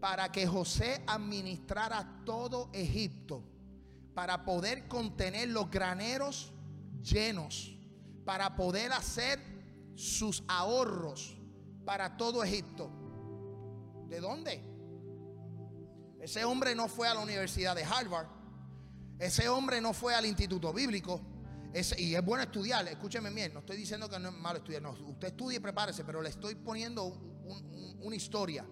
Para que José administrara todo Egipto para poder contener los graneros llenos, para poder hacer sus ahorros para todo Egipto. ¿De dónde? Ese hombre no fue a la Universidad de Harvard. Ese hombre no fue al Instituto Bíblico. y es bueno estudiar, escúcheme bien, no estoy diciendo que no es malo estudiar, usted estudie y prepárese, pero le estoy poniendo una historia.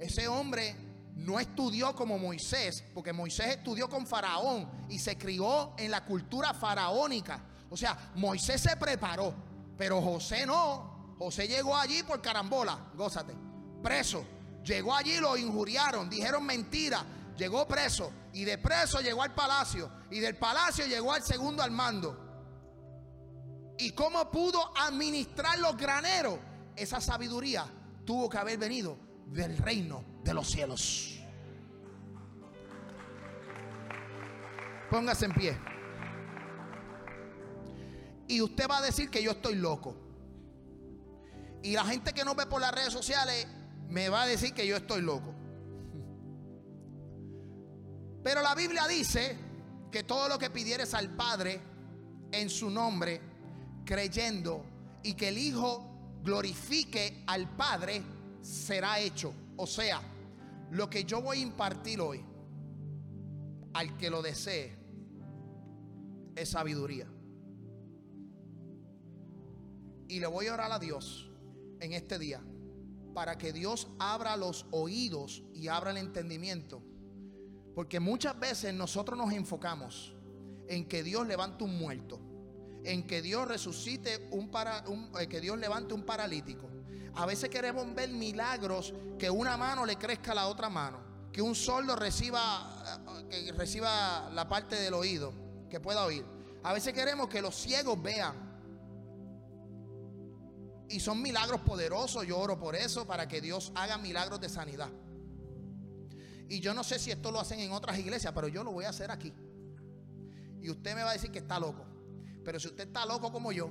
Ese hombre no estudió como Moisés, porque Moisés estudió con Faraón y se crió en la cultura faraónica. O sea, Moisés se preparó, pero José no. José llegó allí por carambola, gózate, preso. Llegó allí, lo injuriaron, dijeron mentira. llegó preso. Y de preso llegó al palacio. Y del palacio llegó al segundo al mando. ¿Y cómo pudo administrar los graneros? Esa sabiduría tuvo que haber venido del reino de los cielos. Póngase en pie. Y usted va a decir que yo estoy loco. Y la gente que no ve por las redes sociales me va a decir que yo estoy loco. Pero la Biblia dice que todo lo que pidieres al Padre en su nombre, creyendo, y que el Hijo glorifique al Padre, será hecho. O sea, lo que yo voy a impartir hoy al que lo desee es sabiduría. Y le voy a orar a Dios en este día para que Dios abra los oídos y abra el entendimiento. Porque muchas veces nosotros nos enfocamos en que Dios levante un muerto, en que Dios resucite un, eh, que Dios levante un paralítico, a veces queremos ver milagros, que una mano le crezca a la otra mano, que un sordo reciba, eh, que reciba la parte del oído, que pueda oír. A veces queremos que los ciegos vean. Y son milagros poderosos, yo oro por eso, para que Dios haga milagros de sanidad. Y yo no sé si esto lo hacen en otras iglesias, pero yo lo voy a hacer aquí. Y usted me va a decir que está loco. Pero si usted está loco como yo,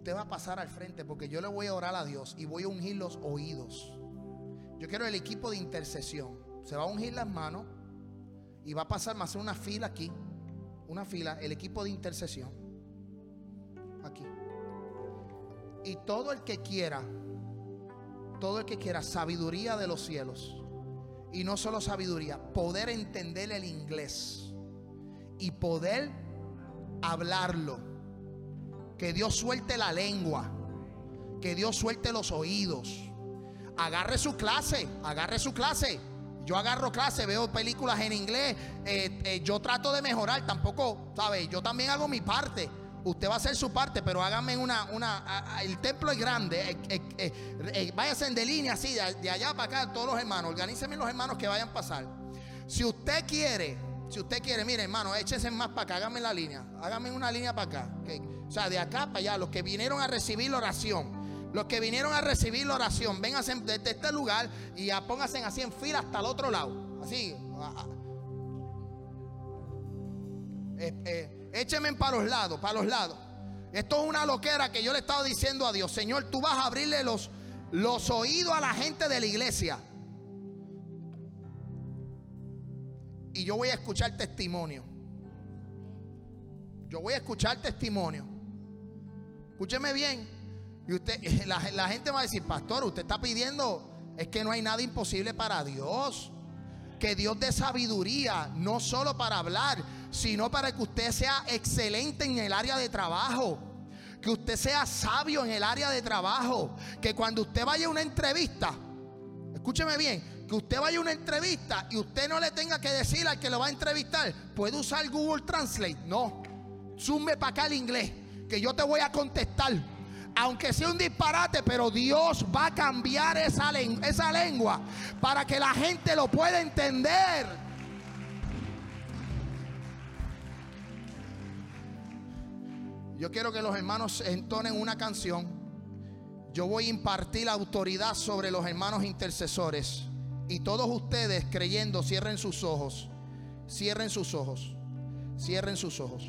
usted va a pasar al frente porque yo le voy a orar a Dios y voy a ungir los oídos. Yo quiero el equipo de intercesión. Se va a ungir las manos y va a pasar, más a una fila aquí. Una fila, el equipo de intercesión. Aquí. Y todo el que quiera, todo el que quiera sabiduría de los cielos. Y no solo sabiduría, poder entender el inglés y poder hablarlo que Dios suelte la lengua. Que Dios suelte los oídos. Agarre su clase. Agarre su clase. Yo agarro clase, veo películas en inglés. Eh, eh, yo trato de mejorar. Tampoco, ¿sabes? Yo también hago mi parte. Usted va a hacer su parte, pero hágame una. una el templo es grande. Eh, en eh, de línea así, de, allá para acá, todos los hermanos. Organícenme los hermanos que vayan a pasar. Si usted quiere si usted quiere, mire, hermano, échense más para acá, hágame la línea, hágame una línea para acá. O sea, de acá para allá, los que vinieron a recibir la oración, los que vinieron a recibir la oración, vénganse desde este lugar y pónganse así en fila hasta el otro lado. Así. Eh, eh, écheme para los lados, para los lados. Esto es una loquera que yo le estaba diciendo a Dios. Señor, tú vas a abrirle los, los oídos a la gente de la iglesia. y yo voy a escuchar testimonio. Yo voy a escuchar testimonio. Escúcheme bien. Y usted, *laughs* la, la gente va a decir, pastor, usted está pidiendo, es que no hay nada imposible para Dios. Que Dios dé sabiduría, no solo para hablar, sino para que usted sea excelente en el área de trabajo que usted sea sabio en el área de trabajo, que cuando usted vaya a una entrevista, escúcheme bien, que usted vaya a una entrevista y usted no le tenga que decir al que lo va a entrevistar, ¿puede usar Google Translate? No. Sume para acá el inglés, que yo te voy a contestar. Aunque sea un disparate, pero Dios va a cambiar esa, lengua, esa lengua para que la gente lo pueda entender. Yo quiero que los hermanos entonen una canción. Yo voy a impartir la autoridad sobre los hermanos intercesores. Y todos ustedes creyendo, cierren sus ojos, cierren sus ojos, cierren sus ojos.